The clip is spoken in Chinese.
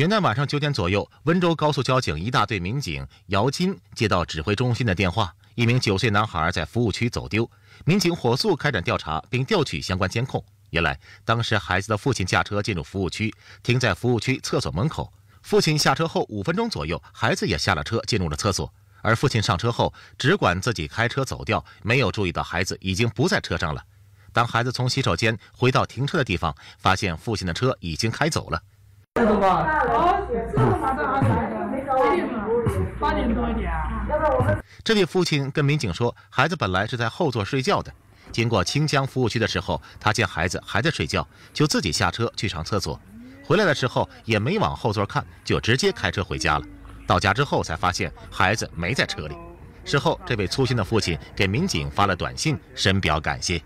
元旦晚上九点左右，温州高速交警一大队民警姚金接到指挥中心的电话，一名九岁男孩在服务区走丢。民警火速开展调查，并调取相关监控。原来，当时孩子的父亲驾车进入服务区，停在服务区厕所门口。父亲下车后，五分钟左右，孩子也下了车，进入了厕所。而父亲上车后，只管自己开车走掉，没有注意到孩子已经不在车上了。当孩子从洗手间回到停车的地方，发现父亲的车已经开走了。这位父亲跟民警说，孩子本来是在后座睡觉的。经过清江服务区的时候，他见孩子还在睡觉，就自己下车去上厕所。回来的时候也没往后座看，就直接开车回家了。到家之后才发现孩子没在车里。事后，这位粗心的父亲给民警发了短信，深表感谢。